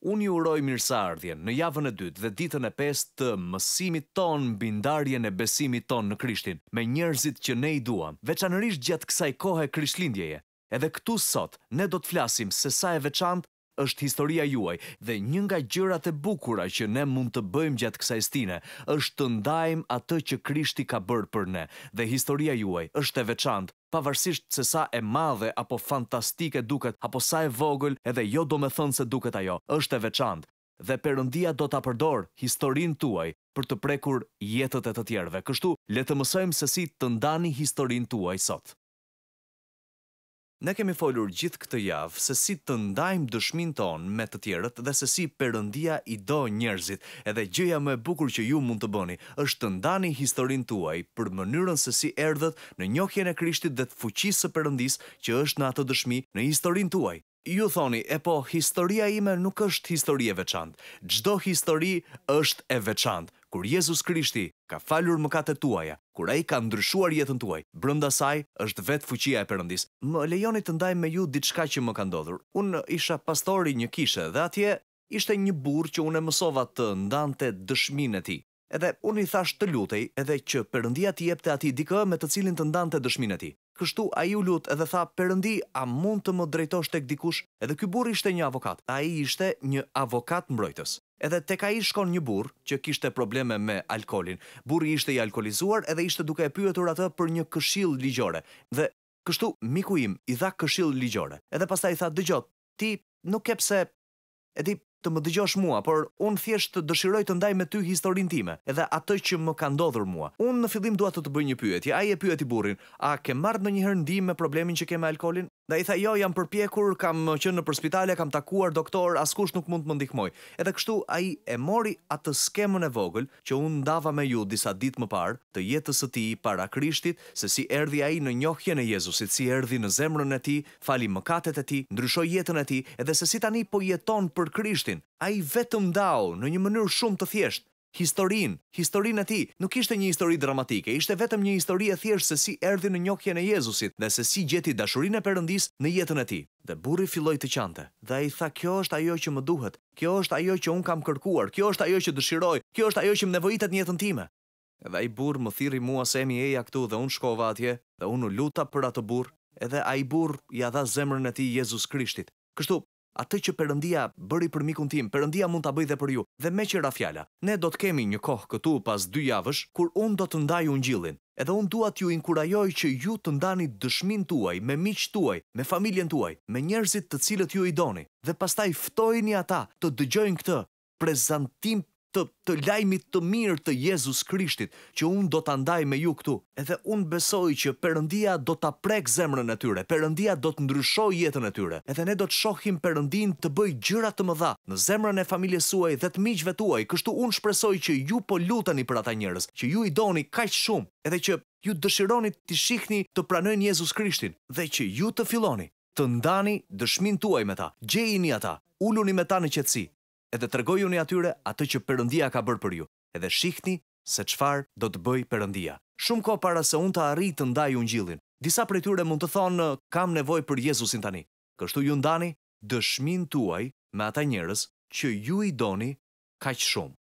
Unë ju uroj mirësardhjen në javën e dytë dhe ditën e pestë të mësimit ton mbi ndarjen e besimit ton në Krishtin me njerëzit që ne i duam, veçanërisht gjatë kësaj kohe krishtlindjeje. Edhe këtu sot ne do të flasim se sa e veçantë është historia juaj dhe një nga gjërat e bukura që ne mund të bëjmë gjatë kësaj stine është të ndajmë atë që Krishti ka bërë për ne dhe historia juaj është e veçantë pavarësisht se sa e madhe apo fantastike duket apo sa e vogël edhe jo do me thënë se duket ajo është e veçantë dhe Perëndia do ta përdor historinë tuaj për të prekur jetët e të tjerëve kështu le të mësojmë se si të ndani historinë tuaj sot Ne kemi folur gjithë këtë javë se si të ndajmë dëshmin tonë me të tjerët dhe se si Perëndia i do njerëzit, edhe gjëja më e bukur që ju mund të bëni është të ndani historinë tuaj për mënyrën se si erdhët në njohjen e Krishtit dhe të fuqisë së Perëndisë që është në atë dëshmi, në historinë tuaj. Ju thoni, "E po, historia ime nuk është histori e veçantë." Çdo histori është e veçantë. Kur Jezusi Krishti ka falur mëkatet tuaja, kur ai ka ndryshuar jetën tuaj. Brenda saj është vetë fuqia e Perëndis. Më lejoni të ndaj me ju diçka që më ka ndodhur. Unë isha pastori një kishe dhe atje ishte një burr që unë mësova të ndante dëshminë e tij. Edhe unë i thash të lutej edhe që Perëndia t'i jepte atij dikë me të cilin të ndante dëshminë e tij. Kështu ai u lut edhe tha Perëndi, a mund të më drejtosh tek dikush? Edhe ky burr ishte një avokat. Ai ishte një avokat mbrojtës edhe te ka i shkon një bur që kishte probleme me alkolin. Buri ishte i alkolizuar edhe ishte duke e pyetur atë për një këshil ligjore. Dhe kështu miku im i dha këshil ligjore. Edhe pasta i tha, dëgjot, ti nuk ke pse e ti të më dëgjosh mua, por unë thjesht të dëshiroj të ndaj me ty historin time, edhe atë që më ka ndodhur mua. Unë në fillim duat të të bëj një pyet, ja e pyet i burin, a ke marrë në ndihmë me problemin që ke me alkolin? Dhe i tha, jo, jam përpjekur, kam qenë në përspitale, kam takuar doktor, askush nuk mund të më ndihmoj. Edhe kështu, a i e mori atë skemën e vogël që unë ndava me ju disa ditë më parë të jetës të ti para krishtit, se si erdi a i në njohje në Jezusit, si erdi në zemrën e ti, fali mëkatet e ti, ndryshoj jetën e ti, edhe se si tani po jeton për krishtin. A i vetëm dao në një mënyrë shumë të thjeshtë, historinë, historinë e tij, nuk ishte një histori dramatike, ishte vetëm një histori e thjeshtë se si erdhi në njohjen e Jezusit dhe se si gjeti dashurinë e Perëndis në jetën e tij. Dhe burri filloi të qante dhe ai tha, "Kjo është ajo që më duhet. Kjo është ajo që un kam kërkuar. Kjo është ajo që dëshiroj. Kjo është ajo që më nevojitet në jetën time." Dhe ai burr më thirri mua se jemi eja këtu dhe un shkova atje dhe un u luta për atë burr, edhe ai burr ia dha zemrën e tij Jezus Krishtit. Kështu, atë që Perëndia bëri për mikun tim, Perëndia mund ta bëjë edhe për ju. Dhe me qira fjala, ne do të kemi një kohë këtu pas dy javësh kur un do të ndaj ungjillin. Edhe un dua t'ju inkurajoj që ju të ndani dëshminë tuaj me miq tuaj, me familjen tuaj, me njerëzit të cilët ju i doni dhe pastaj ftojini ata të dëgjojnë këtë prezantim të, të lajmit të mirë të Jezus Krishtit, që unë do të ndaj me ju këtu. Edhe unë besoj që përëndia do të prek zemrën e tyre, përëndia do të ndryshoj jetën e tyre, edhe ne do të shohim përëndin të bëj gjyrat të më dha në zemrën e familje suaj dhe të miqve tuaj, kështu unë shpresoj që ju po luteni për ata njerëz, që ju i doni kaq shumë, edhe që ju dëshironi të shihni të pranojnë Jezus Krishtin, dhe që ju të filloni të ndani dëshmin tuaj me ta, gjejini ata, uluni me ta në qetësi, edhe të regoju një atyre atë që përëndia ka bërë për ju, edhe shikhtni se qfar do të bëj përëndia. Shumë ko para se unë të arritë të ndaj unë gjillin, disa për e tyre mund të thonë kam nevoj për Jezusin tani. Kështu ju ndani, dëshmin tuaj me ata njërës që ju i doni ka që shumë.